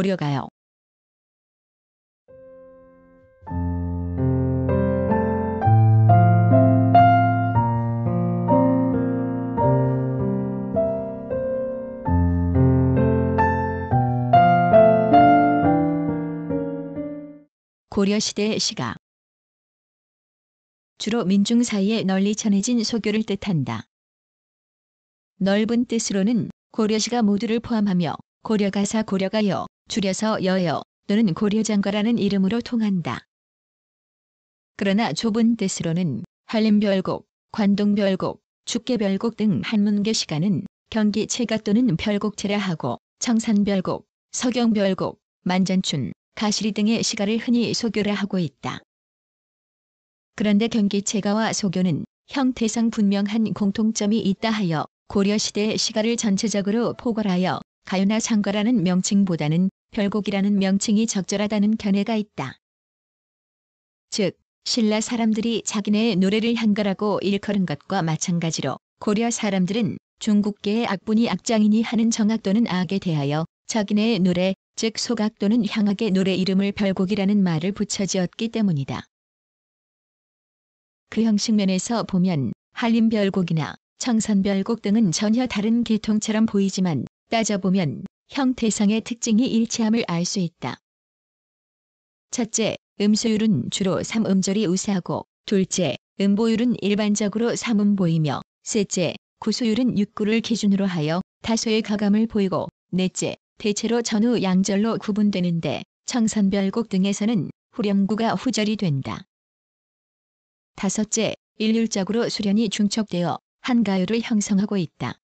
고려가요. 고려시대 시가 주로 민중 사이에 널리 전해진 소교를 뜻한다. 넓은 뜻으로는 고려시가 모두를 포함하며 고려가사 고려가여 줄여서 여여 또는 고려장가라는 이름으로 통한다. 그러나 좁은 뜻으로는 한림별곡, 관동별곡, 축계별곡 등 한문계 시간은 경기 체가 또는 별곡체라 하고 청산별곡, 서경별곡, 만전춘, 가시리 등의 시가를 흔히 소교라 하고 있다. 그런데 경기 체가와 소교는 형태상 분명한 공통점이 있다 하여 고려시대의 시가를 전체적으로 포괄하여 가요나 상가라는 명칭보다는 별곡이라는 명칭이 적절하다는 견해가 있다. 즉, 신라 사람들이 자기네의 노래를 한가라고 일컬은 것과 마찬가지로 고려 사람들은 중국계의 악분이 악장이니 하는 정악 또는 악에 대하여 자기네의 노래, 즉 소각 또는 향악의 노래 이름을 별곡이라는 말을 붙여 지었기 때문이다. 그 형식 면에서 보면 한림별곡이나 청산별곡 등은 전혀 다른 계통처럼 보이지만 따져보면 형태상의 특징이 일치함을 알 수 있다. 첫째, 음소율은 주로 3음절이 우세하고 둘째, 음보율은 일반적으로 3음보이며 셋째, 구소율은 6구를 기준으로 하여 다소의 가감을 보이고 넷째, 대체로 전후 양절로 구분되는데 청선별곡 등에서는 후렴구가 후절이 된다. 다섯째, 일률적으로 수련이 중첩되어 한가율을 형성하고 있다.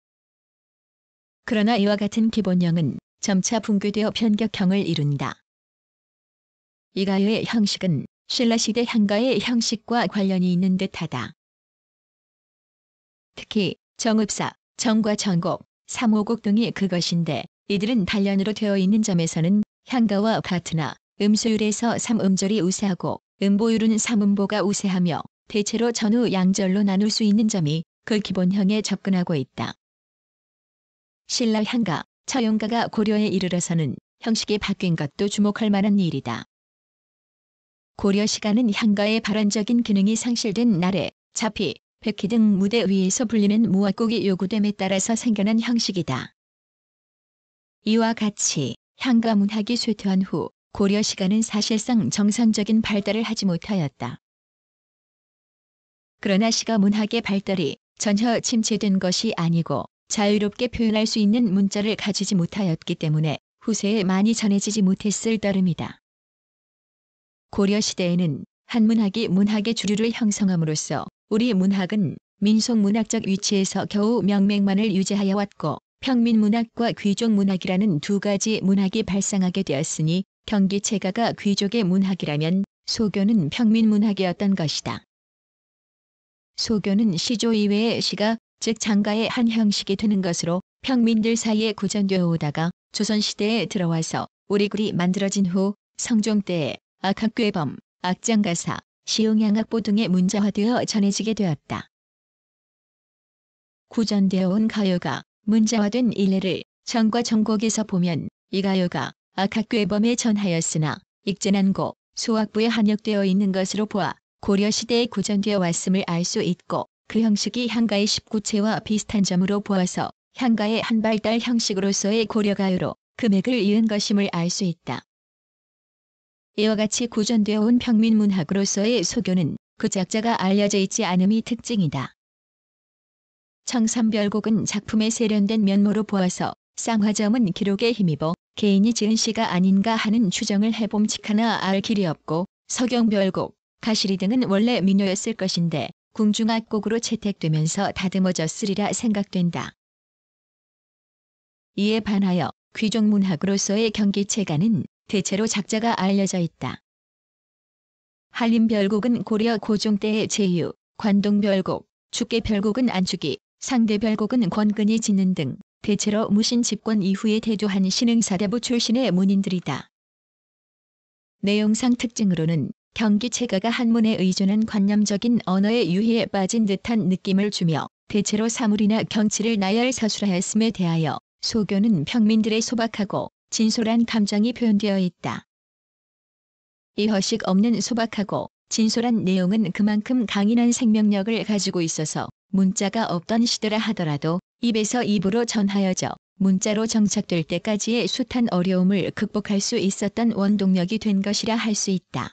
그러나 이와 같은 기본형은 점차 붕괴되어 편격형을 이룬다. 이 가요의 형식은 신라시대 향가의 형식과 관련이 있는 듯하다. 특히 정읍사, 정과 전곡, 삼오곡 등이 그것인데 이들은 단련으로 되어 있는 점에서는 향가와 같으나 음소율에서 삼음절이 우세하고 음보율은 삼음보가 우세하며 대체로 전후 양절로 나눌 수 있는 점이 그 기본형에 접근하고 있다. 신라향가, 처용가가 고려에 이르러서는 형식이 바뀐 것도 주목할 만한 일이다. 고려 시간은 향가의 발현적인 기능이 상실된 날에 자피, 백희 등 무대 위에서 불리는 무악곡이 요구됨에 따라서 생겨난 형식이다. 이와 같이 향가 문학이 쇠퇴한 후 고려 시간은 사실상 정상적인 발달을 하지 못하였다. 그러나 시가 문학의 발달이 전혀 침체된 것이 아니고 자유롭게 표현할 수 있는 문자를 가지지 못하였기 때문에 후세에 많이 전해지지 못했을 따름이다. 고려시대에는 한문학이 문학의 주류를 형성함으로써 우리 문학은 민속문학적 위치에서 겨우 명맥만을 유지하여 왔고 평민문학과 귀족문학이라는 두 가지 문학이 발생하게 되었으니 경기체가가 귀족의 문학이라면 소교는 평민문학이었던 것이다. 소교는 시조 이외의 시가 즉 장가의 한 형식이 되는 것으로 평민들 사이에 구전되어 오다가 조선시대에 들어와서 우리굴이 만들어진 후 성종 때에 악학괴범, 악장가사, 시흥양악보 등의 문자화되어 전해지게 되었다. 구전되어 온 가요가 문자화된 일례를 전과 전곡에서 보면 이 가요가 악학괴범에 전하였으나 익제난고, 소악부에 한역되어 있는 것으로 보아 고려시대에 구전되어 왔음을 알 수 있고 그 형식이 향가의 19채와 비슷한 점으로 보아서 향가의 한 발달 형식으로서의 고려가요로 금액을 이은 것임을 알 수 있다. 이와 같이 구전되어 온 평민문학으로서의 소교는 그 작자가 알려져 있지 않음이 특징이다. 청산별곡은 작품의 세련된 면모로 보아서 쌍화점은 기록에 힘입어 개인이 지은 시가 아닌가 하는 추정을 해봄직하나 알 길이 없고 서경별곡, 가시리 등은 원래 민요였을 것인데 궁중악곡으로 채택되면서 다듬어졌으리라 생각된다. 이에 반하여 귀족문학으로서의 경기체가는 대체로 작자가 알려져 있다. 한림별곡은 고려 고종 때의 제휴 관동별곡, 축계별곡은 안축이, 상대별곡은 권근이 짓는 등 대체로 무신 집권 이후에 대조한 신흥사대부 출신의 문인들이다. 내용상 특징으로는 경기체가가 한문에 의존한 관념적인 언어의 유희에 빠진 듯한 느낌을 주며 대체로 사물이나 경치를 나열 사술하였음에 대하여 소교는 평민들의 소박하고 진솔한 감정이 표현되어 있다. 이허식 없는 소박하고 진솔한 내용은 그만큼 강인한 생명력을 가지고 있어서 문자가 없던 시대라 하더라도 입에서 입으로 전하여져 문자로 정착될 때까지의 숱한 어려움을 극복할 수 있었던 원동력이 된 것이라 할 수 있다.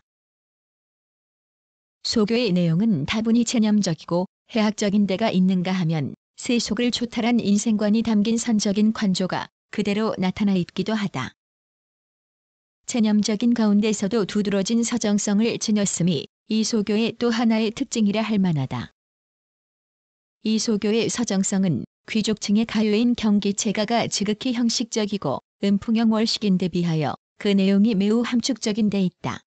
소교의 내용은 다분히 체념적이고 해학적인 데가 있는가 하면 세속을 초탈한 인생관이 담긴 선적인 관조가 그대로 나타나 있기도 하다. 체념적인 가운데서도 두드러진 서정성을 지녔음이 이 소교의 또 하나의 특징이라 할 만하다. 이 소교의 서정성은 귀족층의 가요인 경기체가가 지극히 형식적이고 음풍형 월식인데 비하여 그 내용이 매우 함축적인 데 있다.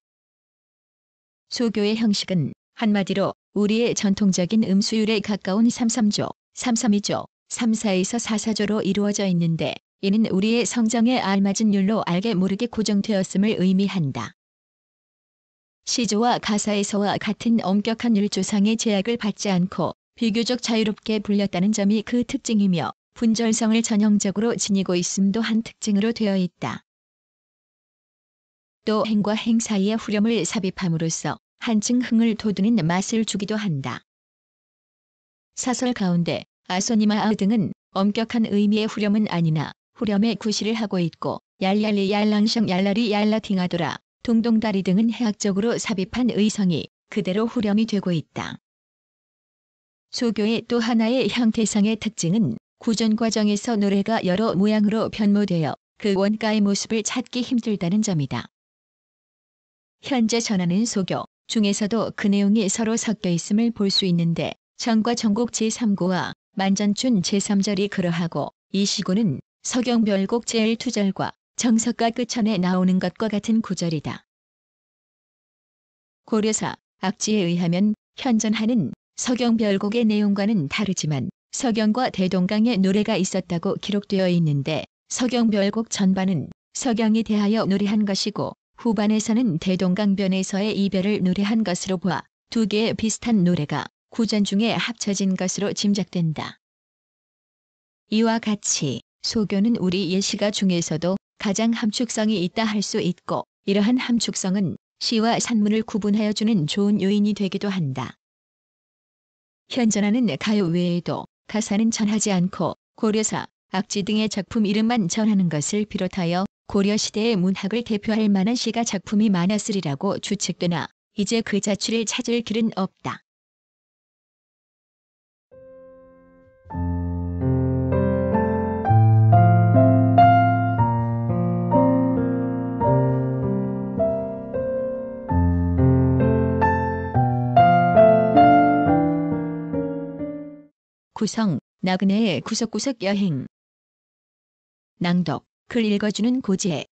소교의 형식은 한마디로 우리의 전통적인 음수율에 가까운 33조, 332조, 34에서 44조로 이루어져 있는데 이는 우리의 성장에 알맞은 율로 알게 모르게 고정되었음을 의미한다. 시조와 가사에서와 같은 엄격한 율조상의 제약을 받지 않고 비교적 자유롭게 불렸다는 점이 그 특징이며 분절성을 전형적으로 지니고 있음도 한 특징으로 되어 있다. 또 행과 행사이의 후렴을 삽입함으로써 한층 흥을 돋우는 맛을 주기도 한다. 사설 가운데 아소니마아 등은 엄격한 의미의 후렴은 아니나 후렴의 구실을 하고 있고 얄얄리 얄랑샹 얄라리 얄라팅하더라 동동다리 등은 해학적으로 삽입한 의성이 그대로 후렴이 되고 있다. 소교의 또 하나의 형태상의 특징은 구전 과정에서 노래가 여러 모양으로 변모되어 그 원가의 모습을 찾기 힘들다는 점이다. 현재 전하는 소교 중에서도 그 내용이 서로 섞여 있음을 볼 수 있는데 전과 전곡 제3구와 만전춘 제3절이 그러하고 이시구는 서경별곡 제1투절과 정석과 끝천에 나오는 것과 같은 구절이다. 고려사 악지에 의하면 현전하는 서경별곡의 내용과는 다르지만 서경과 대동강의 노래가 있었다고 기록되어 있는데 서경별곡 전반은 서경에 대하여 노래한 것이고 후반에서는 대동강변에서의 이별을 노래한 것으로 보아 두 개의 비슷한 노래가 구전 중에 합쳐진 것으로 짐작된다. 이와 같이 소교는 우리 예시가 중에서도 가장 함축성이 있다 할 수 있고 이러한 함축성은 시와 산문을 구분하여 주는 좋은 요인이 되기도 한다. 현전하는 가요 외에도 가사는 전하지 않고 고려사, 악지 등의 작품 이름만 전하는 것을 비롯하여 고려시대의 문학을 대표할 만한 시가 작품이 많았으리라고 추측되나 이제 그 자취를 찾을 길은 없다. 구성, 나그네의 구석구석 여행 낭독 글 읽어주는 고지에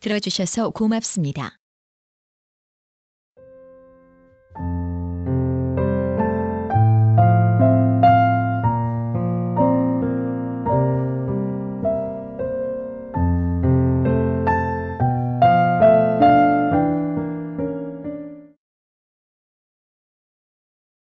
들어주셔서 고맙습니다.